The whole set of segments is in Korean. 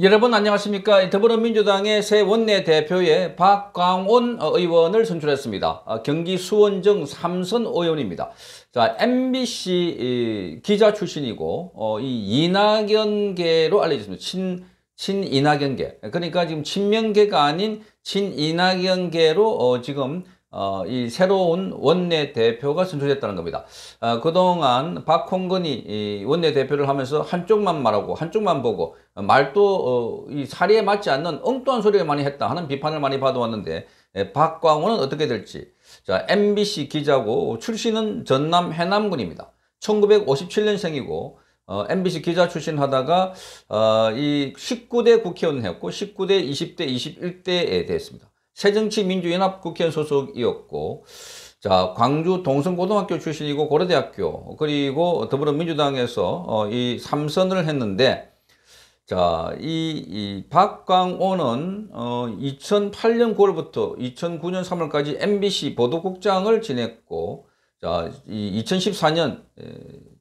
여러분 안녕하십니까 더불어민주당의 새 원내대표에 박광온 의원을 선출했습니다 아, 경기 수원정 삼선 의원입니다 자 MBC 기자 출신이고 어, 이 이낙연계로 알려졌습니다 친, 친이낙연계 그러니까 지금 친명계가 아닌 친이낙연계로 어, 지금 어, 이 새로운 원내대표가 선출됐다는 겁니다. 어, 그동안 박홍근이 이 원내대표를 하면서 한쪽만 말하고 한쪽만 보고 말도 어, 이 사리에 맞지 않는 엉뚱한 소리를 많이 했다 하는 비판을 많이 받아왔는데 에, 예, 박광호는 어떻게 될지 자 MBC 기자고 출신은 전남 해남군입니다. 1957년생이고 어, MBC 기자 출신하다가 어, 이 19대 국회의원했고 19대, 20대, 21대에 대했습니다. 새정치민주연합국회 의원 소속이었고 자 광주 동성고등학교 출신이고 고려대학교 그리고 더불어민주당에서 어, 이 삼선을 했는데 자, 이, 이 박광호는 어, 2008년 9월부터 2009년 3월까지 MBC 보도국장을 지냈고 자, 이 2014년 에,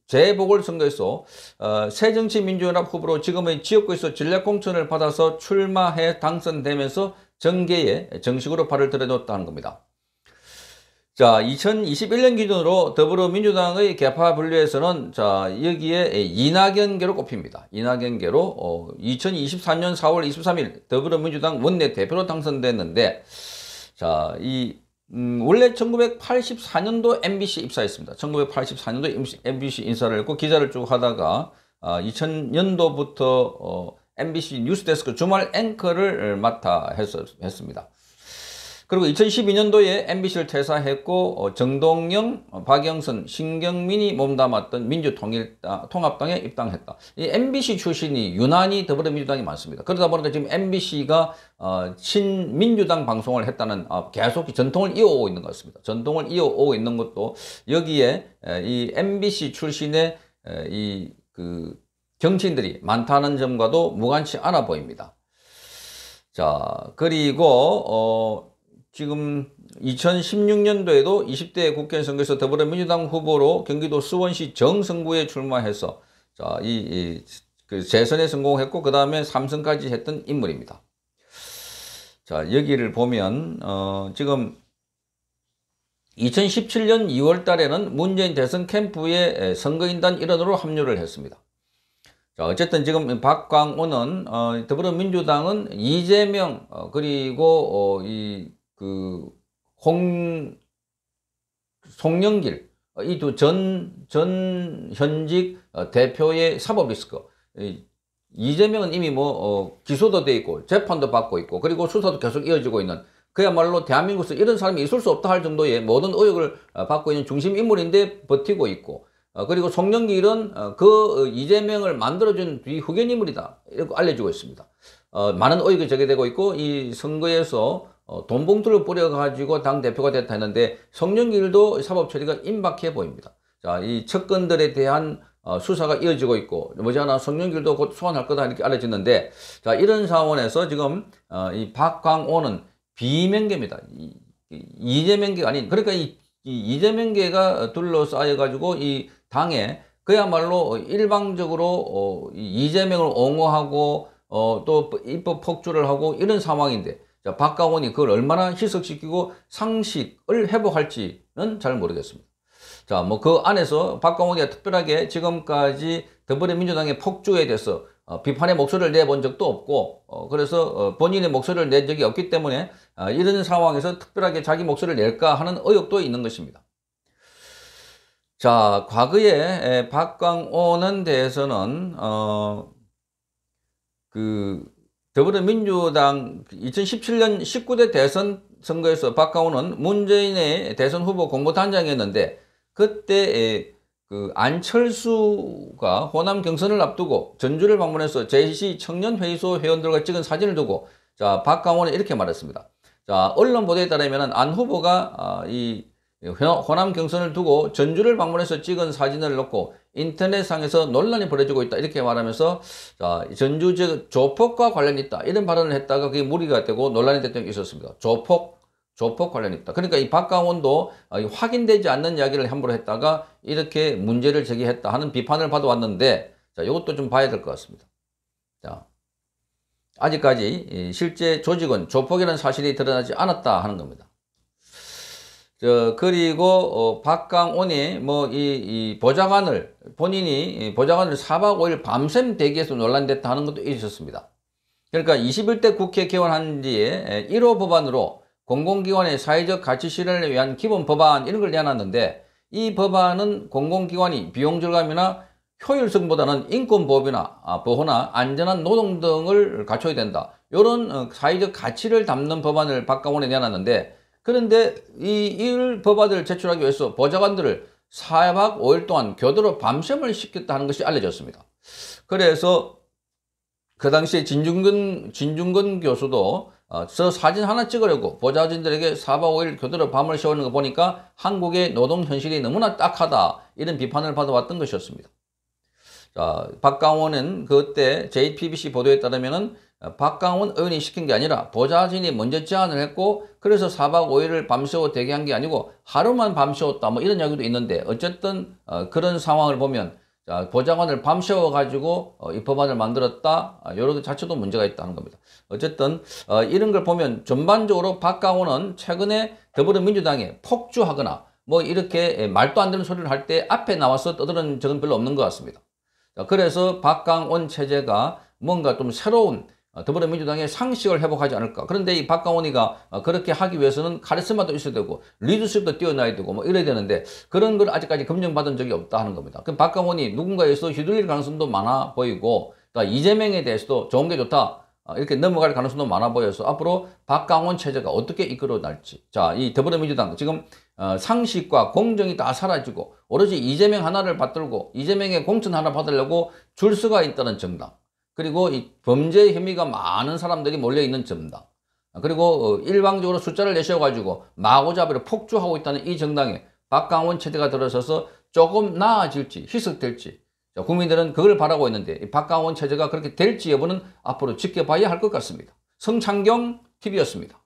재보궐선거에서 어, 새정치민주연합 후보로 지금의 지역구에서 전략공천을 받아서 출마해 당선되면서 정계에 정식으로 발을 들여놓다는 겁니다. 자, 2021년 기준으로 더불어민주당의 개파 분류에서는 자, 여기에 이낙연계로 꼽힙니다. 이낙연계로 어, 2023년 4월 23일 더불어민주당 원내대표로 당선됐는데 자, 이 음, 원래 1984년도 MBC 입사했습니다. 1984년도 MBC 인사를 했고 기자를 쭉 하다가 아, 2000년도부터 어, MBC 뉴스데스크 주말 앵커를 맡아 했습니다. 그리고 2012년도에 MBC를 퇴사했고 어, 정동영, 어, 박영선, 신경민이 몸담았던 민주통합당에 아, 입당했다. 이 MBC 출신이 유난히 더불어민주당이 많습니다. 그러다 보니까 지금 MBC가 어, 친민주당 방송을 했다는 어, 계속 전통을 이어오고 있는 것 같습니다. 전통을 이어오고 있는 것도 여기에 에, 이 MBC 출신의 에, 이 그, 정치인들이 많다는 점과도 무관치 않아 보입니다. 자, 그리고 어, 지금 2016년도에도 20대 국회의원 선거에서 더불어민주당 후보로 경기도 수원시 정선구에 출마해서 자, 이, 이그 재선에 성공했고 그 다음에 3선까지 했던 인물입니다. 자, 여기를 보면 어, 지금 2017년 2월 달에는 문재인 대선 캠프의 선거인단 일원으로 합류를 했습니다. 자, 어쨌든 지금 박광호는 어, 더불어민주당은 이재명 어, 그리고 어, 이그홍 송영길 어, 이두 전 전 현직 어, 대표의 사법 리스크 이, 이재명은 이미 뭐 어, 기소도 돼 있고 재판도 받고 있고 그리고 수사도 계속 이어지고 있는 그야말로 대한민국에서 이런 사람이 있을 수 없다 할 정도의 모든 의혹을 어, 받고 있는 중심 인물인데 버티고 있고 어, 그리고 송영길은 어, 그 이재명을 만들어준 비후견 인물이다 이렇게 알려지고 있습니다. 어, 많은 의혹이 제기되고 있고 이 선거에서 돈 봉투를 뿌려가지고 당 대표가 됐다 했는데 송영길도 사법 처리가 임박해 보입니다. 자, 이 측근들에 대한 수사가 이어지고 있고 뭐지않아 송영길도 곧 소환할 거다 이렇게 알려졌는데 자 이런 상황에서 지금 이 박광호는 비명계입니다. 이, 재명계가 아닌 그러니까 이 이재명계가 둘러싸여 가지고 이 당에 그야말로 일방적으로 어, 이재명을 옹호하고 어, 또 입법 폭주를 하고 이런 상황인데 자, 박가원이 그걸 얼마나 희석시키고 상식을 회복할지는 잘 모르겠습니다. 자, 뭐 그 안에서 박광원이가 특별하게 지금까지 더불어민주당의 폭주에 대해서 어, 비판의 목소리를 내본 적도 없고 어, 그래서 어, 본인의 목소리를 낸 적이 없기 때문에 어, 이런 상황에서 특별하게 자기 목소리를 낼까 하는 의혹도 있는 것입니다. 자, 과거에 박광호는 대해서는 어, 그 더불어민주당 2017년 19대 대선 선거에서 박광호는 문재인의 대선 후보 공보단장이었는데 그때 그 안철수가 호남 경선을 앞두고 전주를 방문해서 제시 청년회의소 회원들과 찍은 사진을 두고 자 박강호는 이렇게 말했습니다. 자 언론 보도에 따르면 안 후보가 아, 이 호남 경선을 두고 전주를 방문해서 찍은 사진을 놓고 인터넷상에서 논란이 벌어지고 있다 이렇게 말하면서 자, 전주 지역 조폭과 관련이 있다 이런 발언을 했다가 그게 무리가 되고 논란이 됐던 게 있었습니다. 조폭 조폭 관련이 있다. 그러니까 이 박강원도 아, 확인되지 않는 이야기를 함부로 했다가 이렇게 문제를 제기했다 하는 비판을 받아왔는데 자, 이것도 좀 봐야 될 것 같습니다. 자, 아직까지 실제 조직은 조폭이라는 사실이 드러나지 않았다 하는 겁니다. 저 그리고 어, 박강온이 뭐 이 이 보좌관을 본인이 보좌관을 4박 5일 밤샘 대기해서 논란됐다 하는 것도 있었습니다. 그러니까 21대 국회 개원한 뒤에 1호 법안으로 공공기관의 사회적 가치 실현을 위한 기본 법안 이런 걸 내놨는데 이 법안은 공공기관이 비용 절감이나 효율성보다는 인권보호나 아, 보호나 안전한 노동 등을 갖춰야 된다. 이런 어, 사회적 가치를 담는 법안을 박강원에 내놨는데 그런데 이, 일를법안을 제출하기 위해서 보좌관들을 4박 5일 동안 교도로 밤샘을 시켰다는 것이 알려졌습니다. 그래서 그 당시에 진중근, 진중근 교수도 어, 저 사진 하나 찍으려고 보좌진들에게 4박 5일 교도로 밤을 새우는 거 보니까 한국의 노동 현실이 너무나 딱하다 이런 비판을 받아왔던 것이었습니다. 자, 박강호는 그때 JTBC 보도에 따르면 박강훈 의원이 시킨 게 아니라 보좌진이 먼저 제안을 했고 그래서 4박 5일을 밤새워 대기한 게 아니고 하루만 밤새웠다 뭐 이런 이야기도 있는데 어쨌든 어, 그런 상황을 보면 보좌관을 밤새워 가지고 어, 이 법안을 만들었다 아, 여러 개 자체도 문제가 있다는 겁니다. 어쨌든 어, 이런 걸 보면 전반적으로 박강훈은 최근에 더불어민주당에 폭주하거나 뭐 이렇게 예, 말도 안 되는 소리를 할 때 앞에 나와서 떠드는 적은 별로 없는 것 같습니다. 그래서 박강원 체제가 뭔가 좀 새로운 어, 더불어민주당의 상식을 회복하지 않을까. 그런데 이 박강원이가 어, 그렇게 하기 위해서는 카리스마도 있어야 되고 리더십도 뛰어나야 되고 뭐 이래야 되는데 그런 걸 아직까지 검증받은 적이 없다 하는 겁니다. 그럼 박강원이 누군가에서 휘둘릴 가능성도 많아 보이고 그 이재명에 대해서도 좋은 게 좋다. 어, 이렇게 넘어갈 가능성도 많아 보여서 앞으로 박강원 체제가 어떻게 이끌어 날지. 자, 이 더불어민주당 지금 어, 상식과 공정이 다 사라지고 오로지 이재명 하나를 받들고 이재명의 공천 하나 받으려고 줄 수가 있다는 정당. 그리고 이 범죄 혐의가 많은 사람들이 몰려있는 정당 그리고 어, 일방적으로 숫자를 내셔가지고 마구잡이로 폭주하고 있다는 이 정당에 박강원 체제가 들어서서 조금 나아질지 희석될지 국민들은 그걸 바라고 있는데 박강원 체제가 그렇게 될지 여부는 앞으로 지켜봐야 할 것 같습니다. 성창경 TV였습니다.